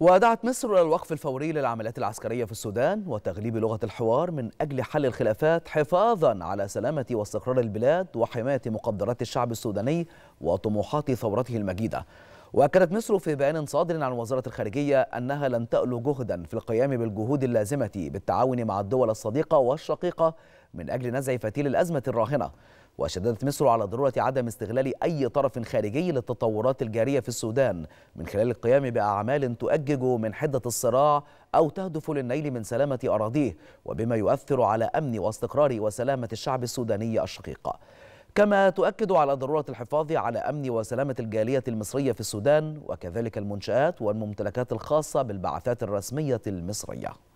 ودعت مصر إلى الوقف الفوري للعمليات العسكرية في السودان وتغليب لغة الحوار من أجل حل الخلافات حفاظا على سلامة واستقرار البلاد وحماية مقدرات الشعب السوداني وطموحات ثورته المجيدة وأكدت مصر في بيان صادر عن وزارة الخارجية أنها لن تألو جهدا في القيام بالجهود اللازمة بالتعاون مع الدول الصديقة والشقيقة من أجل نزع فتيل الأزمة الراهنة وشددت مصر على ضرورة عدم استغلال أي طرف خارجي للتطورات الجارية في السودان من خلال القيام بأعمال تؤجج من حدة الصراع أو تهدف للنيل من سلامة أراضيه وبما يؤثر على أمن واستقرار وسلامة الشعب السوداني الشقيق كما تؤكد على ضرورة الحفاظ على أمن وسلامة الجالية المصرية في السودان وكذلك المنشآت والممتلكات الخاصة بالبعثات الرسمية المصرية